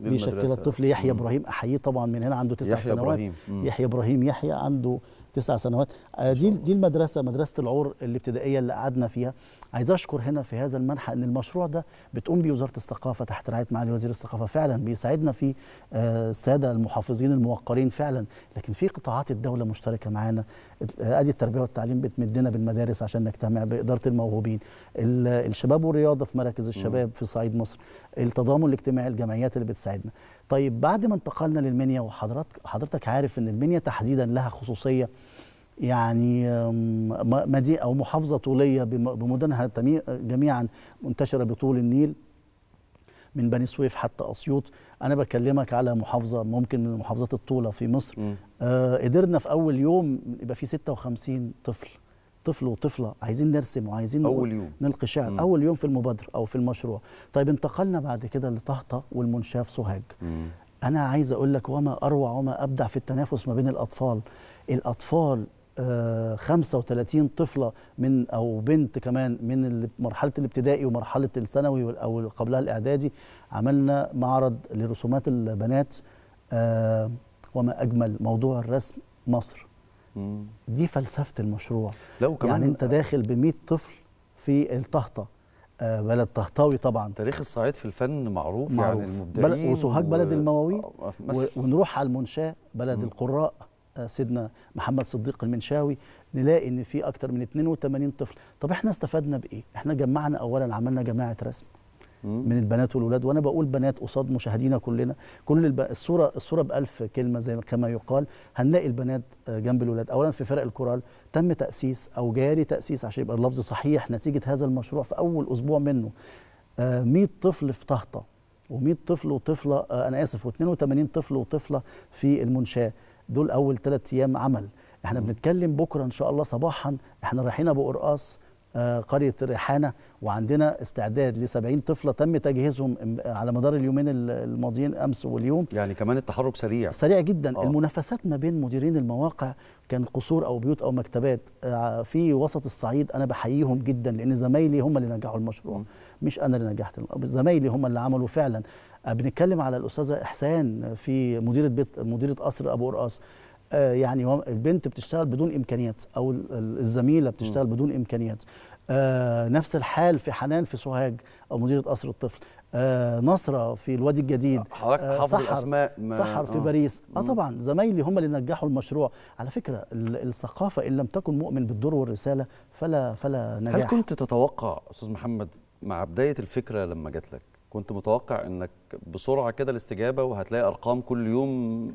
بيشكل الطفل يحيى ابراهيم احييه طبعا من هنا عنده تسع سنوات يحيى ابراهيم يحيى عنده تسع سنوات آه، دي دي المدرسه مدرسه العور الابتدائيه اللي قعدنا فيها عايز اشكر هنا في هذا المنحى ان المشروع ده بتقوم بيه وزاره الثقافه تحت رعايه معالي وزير الثقافه فعلا بيساعدنا في آه، الساده المحافظين الموقرين فعلا لكن في قطاعات الدوله مشتركه معانا آه، ادي التربيه والتعليم بتمدنا بالمدارس عشان نجتمع باداره الموهوبين الشباب والرياضه في مراكز الشباب في صعيد مصر التضامن الاجتماعي الجمعيات اللي بتساعدنا طيب بعد ما انتقلنا للمنيا وحضرتك حضرتك عارف ان المنيا تحديدا لها خصوصيه يعني مدينه او محافظه طوليه بمدنها جميعا منتشره بطول النيل من بني سويف حتى اسيوط انا بكلمك على محافظه ممكن من محافظات الطوله في مصر آه قدرنا في اول يوم يبقى في 56 طفل طفل وطفله عايزين نرسم وعايزين اول يوم نلقي شعر مم. اول يوم في المبادره او في المشروع طيب انتقلنا بعد كده لطهطه والمنشاف سوهاج مم. انا عايز اقول لك وما اروع وما ابدع في التنافس ما بين الاطفال الاطفال 35 آه، طفله من او بنت كمان من مرحله الابتدائي ومرحله الثانوي او قبلها الاعدادي عملنا معرض لرسومات البنات آه، وما اجمل موضوع الرسم مصر دي فلسفه المشروع لو كمان يعني انت داخل ب 100 طفل في الطهطه آه، بلد طهطاوي طبعا تاريخ الصعيد في الفن معروف, يعني معروف. يعني المبدعين وسوهاج و... بلد المواويل آه، آه، و... ونروح على المنشاه بلد مم. القراء سيدنا محمد صديق المنشاوي نلاقي ان في اكتر من 82 طفل طب احنا استفدنا بايه احنا جمعنا اولا عملنا جماعه رسم من البنات والولاد وانا بقول بنات قصاد مشاهدينا كلنا كل الب... الصوره الصوره بألف كلمه زي كما يقال هنلاقي البنات آه، جنب الولاد اولا في فرق الكورال تم تاسيس او جاري تاسيس عشان يبقى اللفظ صحيح نتيجه هذا المشروع في اول اسبوع منه 100 آه، طفل في طهطه و100 طفل وطفله آه، انا اسف و82 طفل وطفله في المنشاه دول اول ثلاث ايام عمل احنا بنتكلم بكره ان شاء الله صباحا احنا رايحين ابو قرقاص آه، قريه ريحانه وعندنا استعداد ل 70 طفله تم تجهيزهم على مدار اليومين الماضيين امس واليوم يعني كمان التحرك سريع سريع جدا آه. المنافسات ما بين مديرين المواقع كان قصور او بيوت او مكتبات آه، في وسط الصعيد انا بحييهم جدا لان زمايلي هم اللي نجحوا المشروع م. مش انا اللي نجحت زمايلي هم اللي عملوا فعلا آه، بنتكلم على الاستاذه احسان في مديره بيت مديره قصر ابو قرقاص آه، يعني البنت بتشتغل بدون امكانيات او الزميله بتشتغل م. بدون امكانيات آه، نفس الحال في حنان في سوهاج او مديره قصر الطفل آه، نصرة في الوادي الجديد حضرتك حافظ الاسماء ما سحر في آه. باريس اه طبعا زمايلي هم اللي نجحوا المشروع على فكره الثقافه ان لم تكن مؤمن بالدور والرساله فلا فلا نجاح هل كنت تتوقع استاذ محمد مع بدايه الفكره لما جات لك كنت متوقع انك بسرعه كده الاستجابه وهتلاقي ارقام كل يوم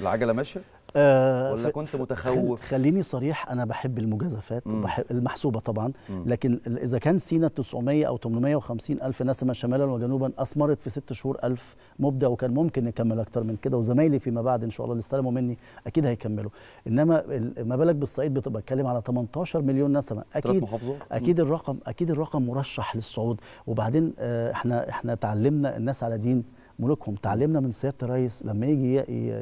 العجله ماشيه آه ولا كنت متخوف خليني صريح انا بحب المجازفات بحب المحسوبه طبعا مم. لكن اذا كان سينا 900 او 850 الف نسمه شمالا وجنوبا اثمرت في ست شهور الف مبدع وكان ممكن نكمل اكتر من كده وزمايلي فيما بعد ان شاء الله اللي استلموا مني اكيد هيكملوا انما ما بالك بالصعيد بتبقى اتكلم على 18 مليون نسمه اكيد اكيد الرقم اكيد الرقم مرشح للصعود وبعدين آه، احنا احنا تعلمنا الناس على دين ملوكهم تعلمنا من سياده الرئيس لما يجي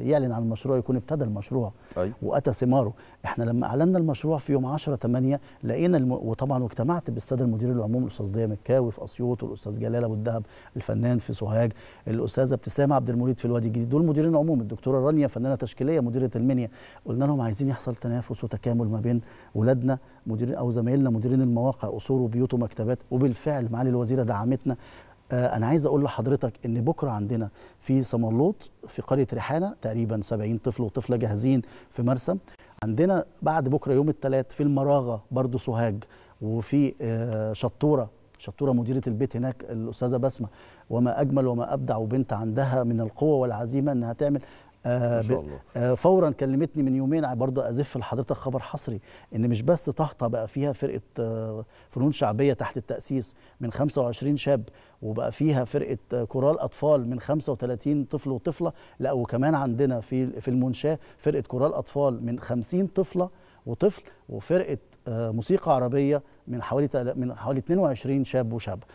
يعلن عن المشروع يكون ابتدى المشروع أي. واتى ثماره احنا لما اعلنا المشروع في يوم 10 8 لقينا الم... وطبعا واجتمعت بالساده المدير العموم الاستاذ ضياء مكاوي في اسيوط والاستاذ جلال ابو الدهب الفنان في سوهاج الاستاذه ابتسام عبد المريد في الوادي الجديد دول مديرين عموم الدكتوره رانيا فنانه تشكيليه مديره المنيا قلنا لهم عايزين يحصل تنافس وتكامل ما بين ولادنا مديرين او زمايلنا مديرين المواقع قصور وبيوت ومكتبات وبالفعل معالي الوزيره دعمتنا آه، انا عايز اقول لحضرتك ان بكره عندنا في سمرلوط في قريه ريحانه تقريبا 70 طفل وطفله جاهزين في مرسم عندنا بعد بكره يوم الثلاث في المراغه برضو سوهاج وفي آه، شطوره شطوره مديره البيت هناك الاستاذه بسمه وما اجمل وما ابدع وبنت عندها من القوه والعزيمه انها تعمل آه شاء الله. آه فورا كلمتني من يومين برضه ازف لحضرتك خبر حصري ان مش بس طهطة بقى فيها فرقه آه فنون شعبيه تحت التاسيس من 25 شاب وبقى فيها فرقه آه، كورال اطفال من 35 طفل وطفله لا وكمان عندنا في في المنشاه فرقه كورال اطفال من 50 طفله وطفل وفرقه آه، موسيقى عربيه من حوالي من حوالي 22 شاب وشابه